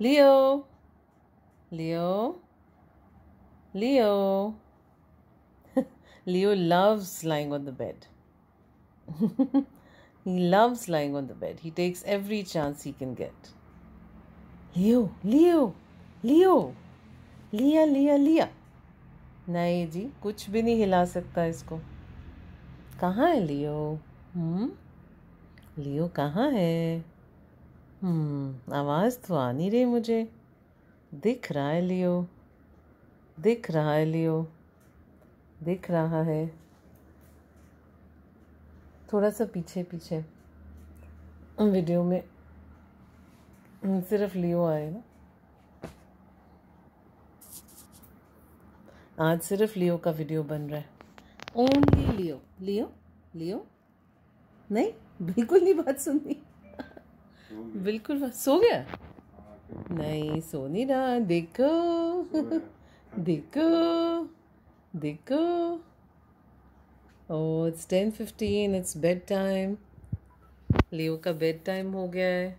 Leo, Leo, Leo. Leo loves lying on the bed. he loves lying on the bed. He takes every chance he can get. Leo, Leo, Leo, Leah, Leah, Leah. नहीं जी कुछ भी नहीं हिला सकता इसको कहाँ है लियो हम्म लियो कहाँ है हम्म, आवाज़ तो आ नहीं रही मुझे दिख रहा है लियो दिख रहा है लियो दिख रहा है थोड़ा सा पीछे पीछे वीडियो में सिर्फ लियो आए ना आज सिर्फ लियो का वीडियो बन रहा है ओनली लियो लियो लियो नहीं बिल्कुल नहीं बात सुननी बिल्कुल सो गया नहीं सो नहीं रहा देखो देखो देखो oh it's ten fifteen it's bedtime Leo का बेड टाइम हो गया है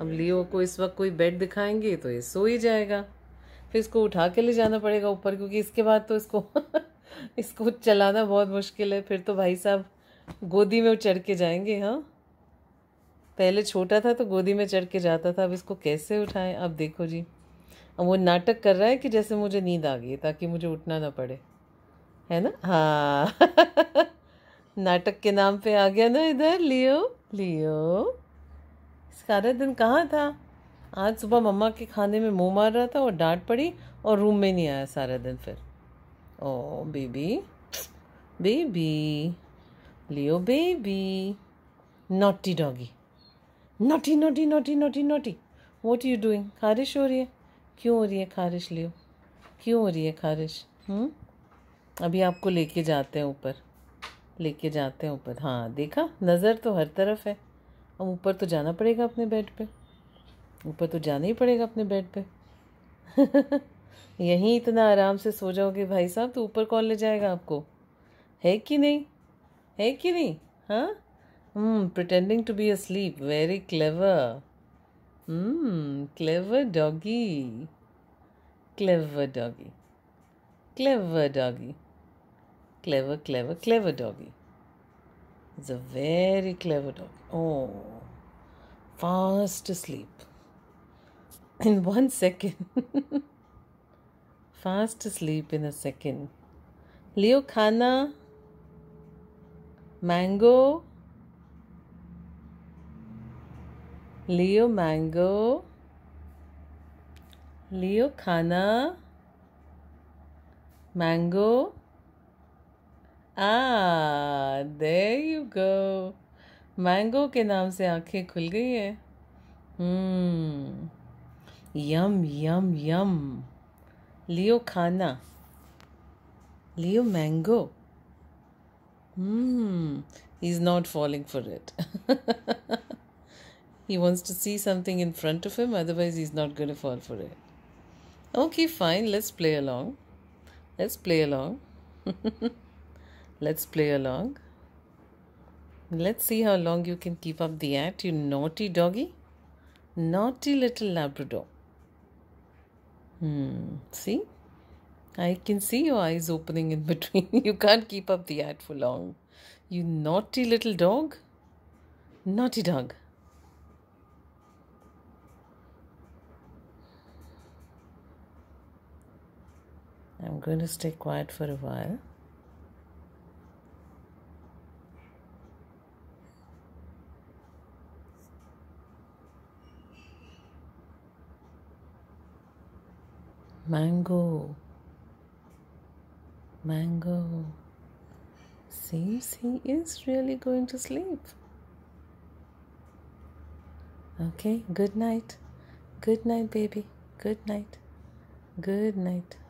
अब लियो को इस वक्त कोई बेड दिखाएंगे तो ये सो ही जाएगा फिर इसको उठा के ले जाना पड़ेगा ऊपर क्योंकि इसके बाद तो इसको इसको चलाना बहुत मुश्किल है फिर तो भाई साहब गोदी में चढ़ के जाएंगे हाँ पहले छोटा था तो गोदी में चढ़ के जाता था अब इसको कैसे उठाएं अब देखो जी अब वो नाटक कर रहा है कि जैसे मुझे नींद आ गई ताकि मुझे उठना ना पड़े है ना हाँ नाटक के नाम पे आ गया ना इधर लियो लियो सारा दिन कहाँ था आज सुबह मम्मा के खाने में मुँह मार रहा था और डांट पड़ी और रूम में नहीं आया सारा दिन फिर oh baby baby Leo baby naughty doggy naughty naughty naughty naughty naughty what you doing खारिश हो रही है क्यों हो रही है खारिश लियो क्यों हो रही है खारिश हुँ? अभी आपको लेके जाते हैं ऊपर लेके जाते हैं ऊपर हाँ देखा नज़र तो हर तरफ है अब ऊपर तो जाना पड़ेगा अपने बेड पे ऊपर तो जाना ही पड़ेगा अपने बेड पे यहीं इतना आराम से सो जाओगे भाई साहब तो ऊपर कौन ले जाएगा आपको है कि नहीं है कि नहीं हाँ Hmm, pretending to be asleep. Very clever. Hmm, clever doggy. Clever doggy. Clever doggy. Clever, clever, clever doggy. It's a very clever dog. Oh, fast asleep. In one second. fast asleep in a second. Leo Khana. Mango. Leo mango Leo खाना mango आ दे you go mango के नाम से आंखें खुल गई है हम्म, यम यम यम लियो खाना Leo mango hmm is not falling for it He wants to see something in front of him, otherwise, he's not going to fall for it. Okay, fine, let's play along. Let's play along. let's play along. Let's see how long you can keep up the act, you naughty doggy. Naughty little Labrador. Hmm, see? I can see your eyes opening in between. you can't keep up the act for long. You naughty little dog. Naughty dog. I'm going to stay quiet for a while. Mango, mango. Seems he is really going to sleep. Okay, good night. Good night, baby. Good night. Good night.